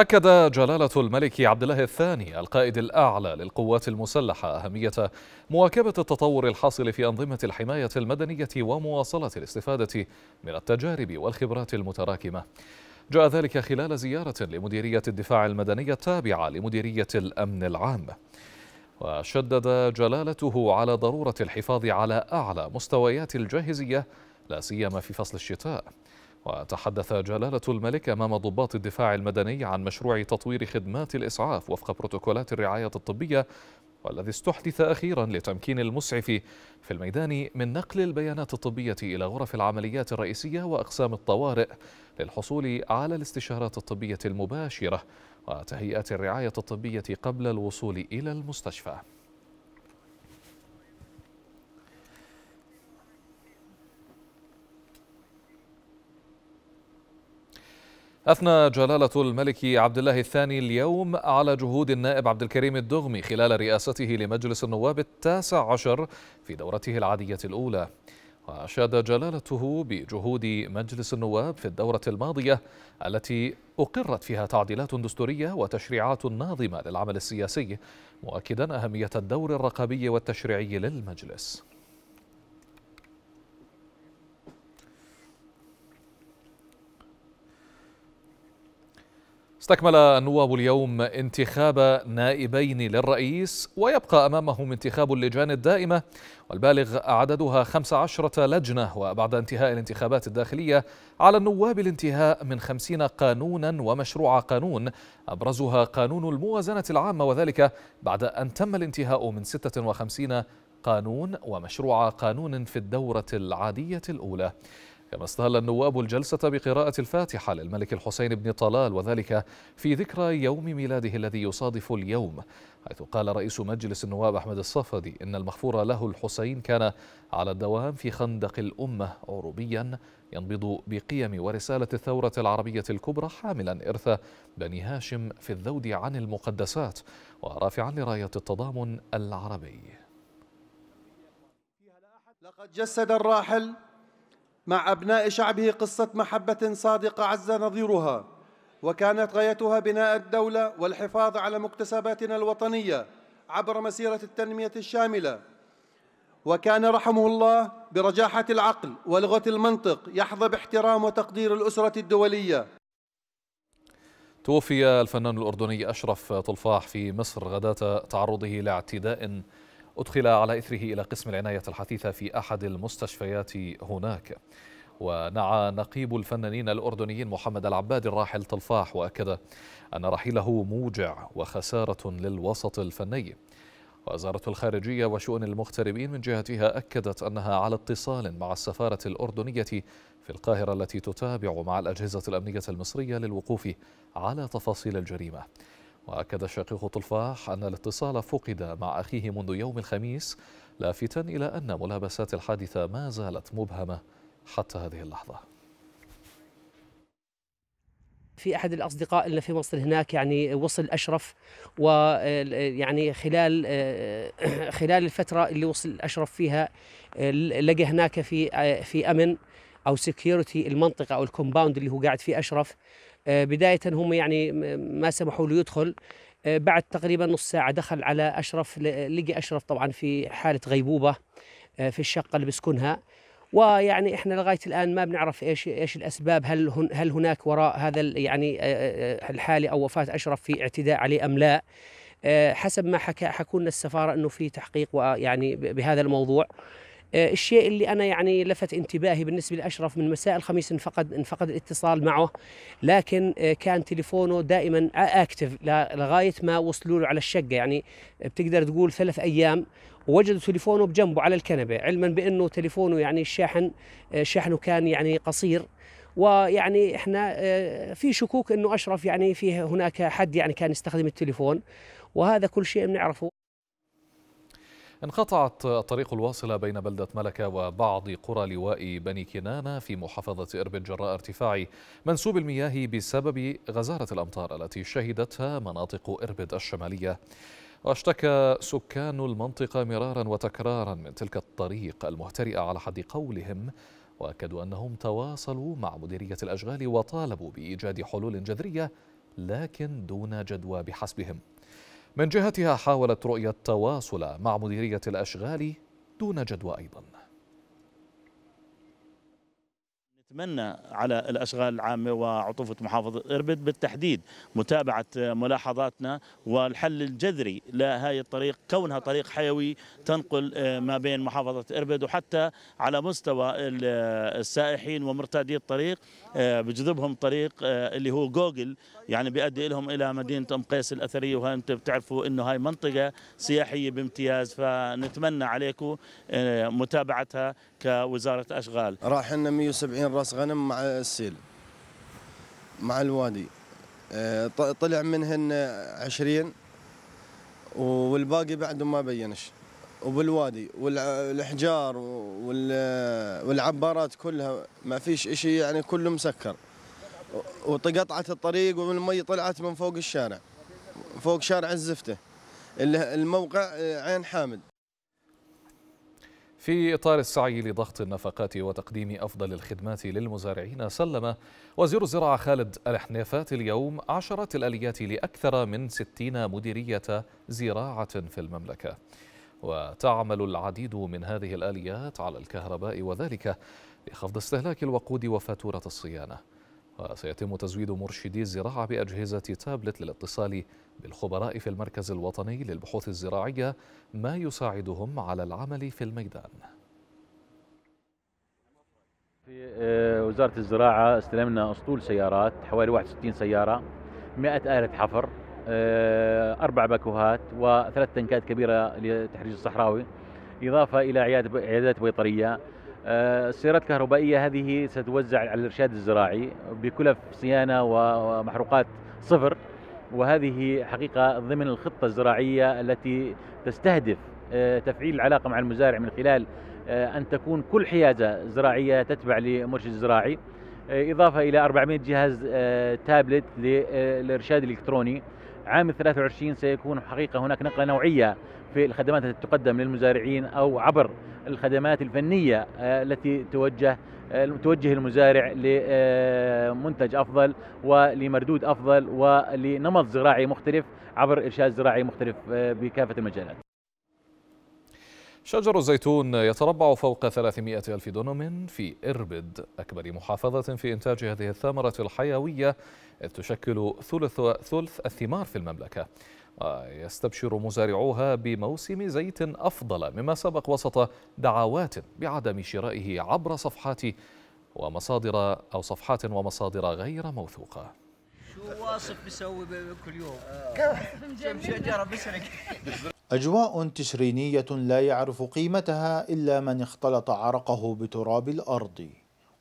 أكد جلالة الملك عبد الله الثاني القائد الأعلى للقوات المسلحة أهمية مواكبة التطور الحاصل في أنظمة الحماية المدنية ومواصلة الاستفادة من التجارب والخبرات المتراكمة جاء ذلك خلال زيارة لمديرية الدفاع المدني التابعة لمديرية الأمن العام وشدد جلالته على ضرورة الحفاظ على أعلى مستويات الجاهزية لا سيما في فصل الشتاء وتحدث جلالة الملك أمام ضباط الدفاع المدني عن مشروع تطوير خدمات الإسعاف وفق بروتوكولات الرعاية الطبية والذي استحدث أخيرا لتمكين المسعف في الميدان من نقل البيانات الطبية إلى غرف العمليات الرئيسية وأقسام الطوارئ للحصول على الاستشارات الطبية المباشرة وتهيئة الرعاية الطبية قبل الوصول إلى المستشفى أثنى جلالة الملك عبد الله الثاني اليوم على جهود النائب عبد الكريم الدغمي خلال رئاسته لمجلس النواب التاسع عشر في دورته العادية الأولى وأشاد جلالته بجهود مجلس النواب في الدورة الماضية التي أقرت فيها تعديلات دستورية وتشريعات ناظمة للعمل السياسي مؤكدا أهمية الدور الرقابي والتشريعي للمجلس استكمل النواب اليوم انتخاب نائبين للرئيس ويبقى أمامهم انتخاب اللجان الدائمة والبالغ عددها 15 لجنة وبعد انتهاء الانتخابات الداخلية على النواب الانتهاء من 50 قانونا ومشروع قانون أبرزها قانون الموازنة العامة وذلك بعد أن تم الانتهاء من 56 قانون ومشروع قانون في الدورة العادية الأولى كما استهل النواب الجلسة بقراءة الفاتحة للملك الحسين بن طلال وذلك في ذكرى يوم ميلاده الذي يصادف اليوم حيث قال رئيس مجلس النواب أحمد الصفدي إن المغفور له الحسين كان على الدوام في خندق الأمة عروبيا ينبض بقيم ورسالة الثورة العربية الكبرى حاملا إرث بني هاشم في الذود عن المقدسات ورافعا لراية التضامن العربي لقد جسد الراحل مع أبناء شعبه قصة محبة صادقة عز نظيرها وكانت غايتها بناء الدولة والحفاظ على مكتسباتنا الوطنية عبر مسيرة التنمية الشاملة وكان رحمه الله برجاحة العقل ولغة المنطق يحظى باحترام وتقدير الأسرة الدولية توفي الفنان الأردني أشرف طلفاح في مصر غداة تعرضه لاعتداء أدخل على إثره إلى قسم العناية الحثيثة في أحد المستشفيات هناك ونعى نقيب الفنانين الأردنيين محمد العباد الراحل طلفاح وأكد أن رحيله موجع وخسارة للوسط الفني وزارة الخارجية وشؤون المغتربين من جهتها أكدت أنها على اتصال مع السفارة الأردنية في القاهرة التي تتابع مع الأجهزة الأمنية المصرية للوقوف على تفاصيل الجريمة وأكد شقيق طلفاح أن الاتصال فقد مع أخيه منذ يوم الخميس لافتا إلى أن ملابسات الحادثة ما زالت مبهمة حتى هذه اللحظة في احد الاصدقاء اللي في مصر هناك يعني وصل اشرف ويعني خلال آه، خلال الفتره اللي وصل اشرف فيها لقى هناك في آه، في امن او سكيورتي المنطقه او الكومباوند اللي هو قاعد فيه اشرف آه، بداية هم يعني ما سمحوا له يدخل آه، بعد تقريبا نص ساعة دخل على أشرف لقي أشرف طبعا في حالة غيبوبة آه، في الشقة اللي بيسكنها ويعني احنا لغايه الان ما بنعرف ايش ايش الاسباب هل هن هل هناك وراء هذا يعني الحاله او وفاه اشرف في اعتداء عليه ام لا حسب ما حكى حكوا لنا السفاره انه في تحقيق ويعني بهذا الموضوع آه، الشيء اللي انا يعني لفت انتباهي بالنسبه لاشرف من مساء الخميس انفقد انفقد الاتصال معه لكن آه، كان تليفونه دائما اكتف لغايه ما وصلوا له على الشقه يعني بتقدر تقول ثلاث ايام ووجدوا تليفونه بجنبه على الكنبه علما بانه تليفونه يعني الشاحن آه، شحنه كان يعني قصير ويعني احنا في شكوك انه اشرف يعني فيه هناك حد يعني كان يستخدم التليفون وهذا كل شيء بنعرفه انقطعت الطريق الواصلة بين بلدة ملكة وبعض قرى لواء بني كنانة في محافظة إربد جراء ارتفاع منسوب المياه بسبب غزارة الأمطار التي شهدتها مناطق إربد الشمالية واشتكى سكان المنطقة مرارا وتكرارا من تلك الطريق المهترئة على حد قولهم وأكدوا أنهم تواصلوا مع مديرية الأشغال وطالبوا بإيجاد حلول جذرية لكن دون جدوى بحسبهم من جهتها حاولت رؤية تواصل مع مديرية الأشغال دون جدوى أيضاً نتمنى على الأشغال العامة وعطوفة محافظة إربد بالتحديد متابعة ملاحظاتنا والحل الجذري لهذه الطريق كونها طريق حيوي تنقل آه، ما بين محافظة إربد وحتى على مستوى آه، السائحين ومرتادي الطريق آه، بجذبهم طريق اللي هو جوجل يعني بيؤدي لهم إلى مدينة أم قيس الأثرية وأنتم بتعرفوا أنه هاي منطقة سياحية بامتياز فنتمنى عليكم متابعتها كوزارة أشغال راح لنا 170 راس غنم مع السيل مع الوادي آه، طلع منهن 20 والباقي بعد ما بينش وبالوادي والاحجار والعبارات كلها ما فيش اشي يعني كله مسكر وتقطعت الطريق والمي طلعت من فوق الشارع فوق شارع الزفته الموقع عين حامد في إطار السعي لضغط النفقات وتقديم أفضل الخدمات للمزارعين سلم وزير الزراعة خالد الحنيفات اليوم عشرة الآليات لأكثر من ستين مديرية زراعة في المملكة وتعمل العديد من هذه الآليات على الكهرباء وذلك لخفض استهلاك الوقود وفاتورة الصيانة وسيتم تزويد مرشدي الزراعة بأجهزة تابلت للاتصال بالخبراء في المركز الوطني للبحوث الزراعية ما يساعدهم على العمل في الميدان في آه، وزارة الزراعة استلمنا أسطول سيارات حوالي 61 سيارة 100 آلة حفر آه، أربع باكوهات وثلاث تنكات كبيرة لتحريج الصحراوي إضافة إلى عيادات بيطرية آه، السيارات الكهربائية هذه ستوزع على الإرشاد الزراعي بكلف صيانة ومحروقات صفر وهذه حقيقة ضمن الخطة الزراعية التي تستهدف آه، تفعيل العلاقة مع المزارع من خلال آه، أن تكون كل حيازة زراعية تتبع لمرشد زراعي إضافة إلى 400 جهاز تابلت للإرشاد الإلكتروني عام 23 سيكون حقيقة هناك نقلة نوعية في الخدمات التي تقدم للمزارعين أو عبر الخدمات الفنية آه، التي توجه آه، توجه المزارع لمنتج أفضل ولمردود أفضل ولنمط زراعي مختلف عبر إرشاد زراعي مختلف آه، بكافة المجالات شجر الزيتون يتربع فوق 300 ألف دونم في إربد أكبر محافظة في إنتاج هذه الثمرة الحيوية إذ تشكل ثلث, ثلث الثمار في المملكة ويستبشر مزارعوها بموسم زيت أفضل مما سبق وسط دعوات بعدم شرائه عبر صفحات ومصادر أو صفحات ومصادر غير موثوقة شو واصف بيسوي كل يوم كم شجرة بيسرق أجواء تشرينية لا يعرف قيمتها إلا من اختلط عرقه بتراب الأرض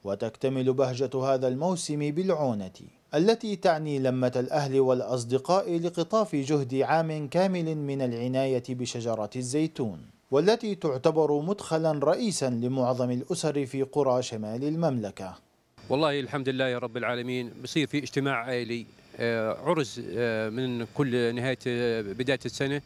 وتكتمل بهجة هذا الموسم بالعونة التي تعني لمة الأهل والأصدقاء لقطاف جهد عام كامل من العناية بشجرة الزيتون والتي تعتبر مدخلا رئيسا لمعظم الأسر في قرى شمال المملكة والله الحمد لله يا رب العالمين بصير في اجتماع عائلي آه، عرس آه، من كل نهاية آه، بداية السنة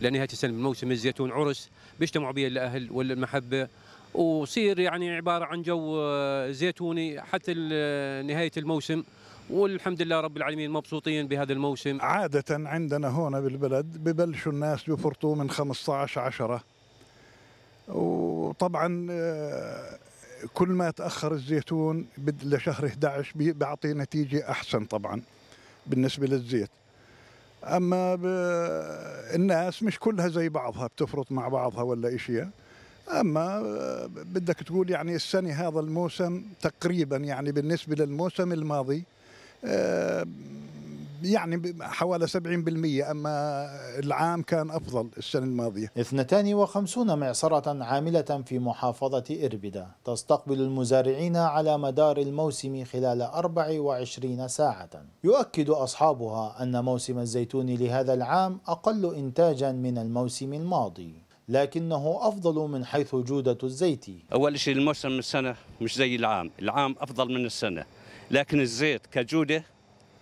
لنهايه السنه موسم الزيتون عرس بيجتمعوا به الاهل والمحبه وصير يعني عباره عن جو آه، زيتوني حتى آه، نهايه الموسم والحمد لله رب العالمين مبسوطين بهذا الموسم عادة عندنا هنا بالبلد ببلشوا الناس بفرطوا من 15 عشرة وطبعا آه، كل ما تأخر الزيتون لشهر 11 بيعطي نتيجة أحسن طبعا بالنسبة للزيت اما الناس مش كلها زي بعضها بتفرط مع بعضها ولا اشياء اما بدك تقول يعني السنه هذا الموسم تقريبا يعني بالنسبه للموسم الماضي آه، يعني حوالي 70% أما العام كان أفضل السنة الماضية 52 معصرة عاملة في محافظة إربدة تستقبل المزارعين على مدار الموسم خلال 24 ساعة يؤكد أصحابها أن موسم الزيتون لهذا العام أقل إنتاجا من الموسم الماضي لكنه أفضل من حيث جودة الزيت أول شيء الموسم السنة مش زي العام العام أفضل من السنة لكن الزيت كجودة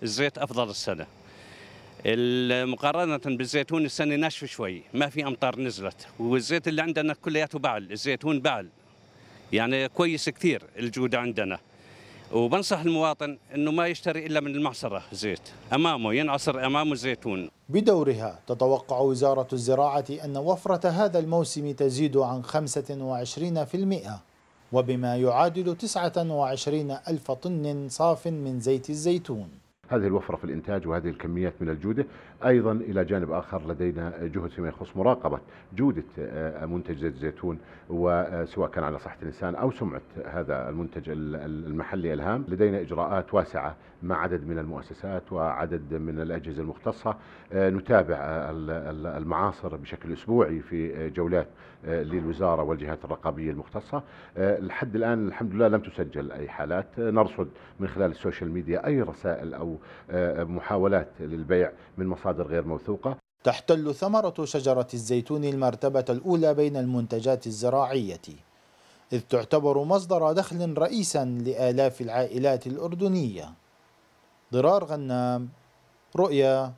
الزيت افضل السنه مقارنة بالزيتون السنة ناشف شوي ما في أمطار نزلت والزيت اللي عندنا كلياته بعل الزيتون بعل يعني كويس كثير الجودة عندنا وبنصح المواطن أنه ما يشتري إلا من المعصرة زيت أمامه ينعصر أمامه زيتون بدورها تتوقع وزارة الزراعة أن وفرة هذا الموسم تزيد عن 25% وبما يعادل 29 ألف طن صاف من زيت الزيتون هذه الوفرة في الإنتاج وهذه الكميات من الجودة أيضا إلى جانب آخر لدينا جهد فيما يخص مراقبة جودة آه، منتج زيت الزيتون وسواء كان على صحة الإنسان أو سمعة هذا المنتج المحلي الهام لدينا إجراءات واسعة مع عدد من المؤسسات وعدد من الأجهزة المختصة آه، نتابع آه، المعاصر بشكل أسبوعي في جولات للوزارة والجهات الرقابية المختصة لحد الآن الحمد لله لم تسجل أي حالات نرصد من خلال السوشيال ميديا أي رسائل أو محاولات للبيع من مصادر غير موثوقة تحتل ثمرة شجرة الزيتون المرتبة الأولى بين المنتجات الزراعية إذ تعتبر مصدر دخل رئيسا لآلاف العائلات الأردنية ضرار غنام رؤيا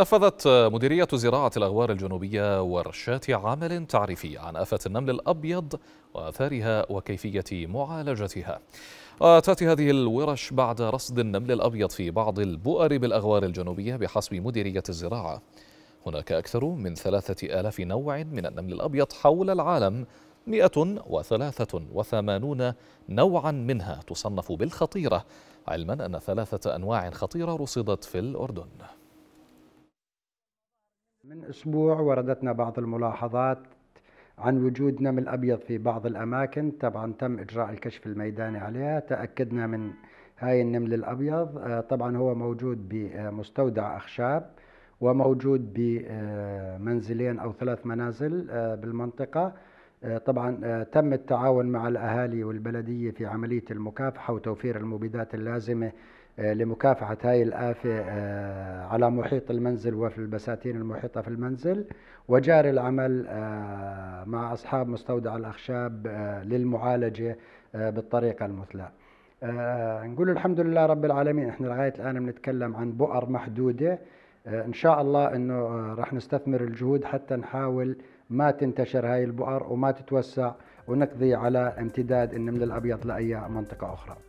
نفذت مديرية زراعة الأغوار الجنوبية ورشات عمل تعريفي عن آفة النمل الأبيض وآثارها وكيفية معالجتها وتأتي هذه الورش بعد رصد النمل الأبيض في بعض البؤر بالأغوار الجنوبية بحسب مديرية الزراعة هناك أكثر من ثلاثة آلاف نوع من النمل الأبيض حول العالم 183 نوعا منها تصنف بالخطيرة علما أن ثلاثة أنواع خطيرة رصدت في الأردن من أسبوع وردتنا بعض الملاحظات عن وجود نمل أبيض في بعض الأماكن طبعا تم إجراء الكشف الميداني عليها تأكدنا من هاي النمل الأبيض آه، طبعا هو موجود بمستودع أخشاب وموجود بمنزلين أو ثلاث منازل آه، بالمنطقة آه، طبعا تم التعاون مع الأهالي والبلدية في عملية المكافحة وتوفير المبيدات اللازمة آه، لمكافحة هاي الآفة آه، على محيط المنزل وفي البساتين المحيطة في المنزل وجاري العمل آه، مع أصحاب مستودع الأخشاب للمعالجة بالطريقة المثلى نقول الحمد لله رب العالمين احنا لغاية الآن بنتكلم عن بؤر محدودة ان شاء الله انه راح نستثمر الجهود حتى نحاول ما تنتشر هاي البؤر وما تتوسع ونقضي على امتداد النمل الابيض لاي منطقه اخرى